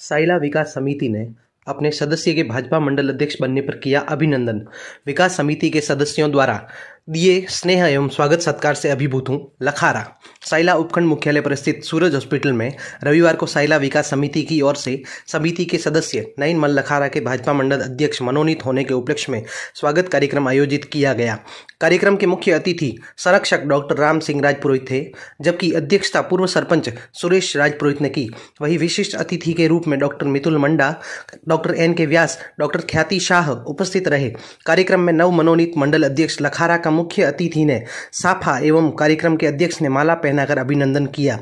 साइला विकास समिति ने अपने सदस्य के भाजपा मंडल अध्यक्ष बनने पर किया अभिनंदन विकास समिति के सदस्यों द्वारा दिए स्नेह एवं स्वागत सत्कार से अभिभूत हूँ लखारा साइला उपखंड मुख्यालय पर स्थित सूरज हॉस्पिटल में रविवार को साइला विकास समिति की ओर से समिति के सदस्य नयन मल लखारा के भाजपा मंडल अध्यक्ष मनोनीत होने के उपलक्ष्य में स्वागत कार्यक्रम आयोजित किया गया कार्यक्रम के मुख्य अतिथि संरक्षक डॉक्टर राम सिंह राजपुरोहित थे जबकि अध्यक्षता पूर्व सरपंच सुरेश राजपुरोहित ने की वही विशिष्ट अतिथि के रूप में doctor Mitul Manda doctor N K Vyas doctor ख्याति शाह उपस्थित रहे कार्यक्रम में नव मनोनीत मंडल अध्यक्ष लखारा का मुख्य अतिथि ने साफा एवं कार्यक्रम के अध्यक्ष ने माला पहनाकर अभिनंदन किया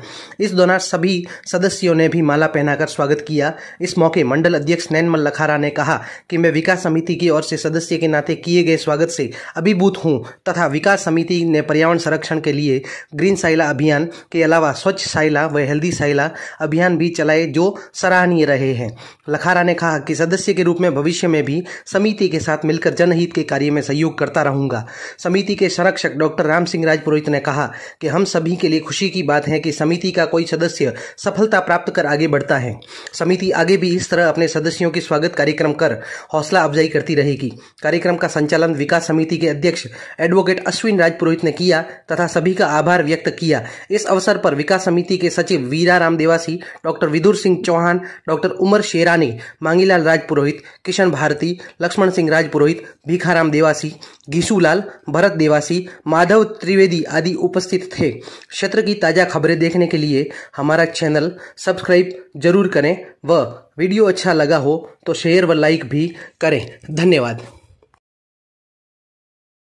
इस दौरान सभी सदस्यों ने भी माला पहनाकर स्वागत किया इस मौके मंडल अध्यक्ष नैनमल लखारा ने कहा कि मैं विकास समिति की ओर से सदस्य के नाते किए गए स्वागत से अभिभूत हूँ तथा विकास समिति ने पर्यावरण संरक्षण के लिए ग्रीन साइला अभियान के अलावा स्वच्छ साइला व हेल्दी साइला अभियान भी चलाए जो सराहनीय रहे हैं लखारा ने कहा कि सदस्य के रूप में भविष्य में भी समिति के साथ मिलकर जनहित के कार्य में सहयोग करता रहूंगा समिति समिति के संरक्षक डॉक्टर राम सिंह राजपुरोहित ने कहा कि हम सभी के लिए खुशी की बात है कि समिति का कोई सदस्य सफलता प्राप्त कर आगे बढ़ता है समिति आगे भी इस तरह अपने सदस्यों के स्वागत कार्यक्रम कर हौसला अफजाई करती रहेगी कार्यक्रम का संचालन विकास समिति के अध्यक्ष एडवोकेट अश्विन राजपुरोहित ने किया तथा सभी का आभार व्यक्त किया इस अवसर पर विकास समिति के सचिव वीरा राम देवासी डॉक्टर विदुर सिंह चौहान डॉक्टर उमर शेरानी मांगीलाल राजपुरोहित किशन भारती लक्ष्मण सिंह राजपुरोहित भीखाराम देवासी घीसूलाल भरत देवासी माधव त्रिवेदी आदि उपस्थित थे क्षेत्र की ताज़ा खबरें देखने के लिए हमारा चैनल सब्सक्राइब जरूर करें व वीडियो अच्छा लगा हो तो शेयर व लाइक भी करें धन्यवाद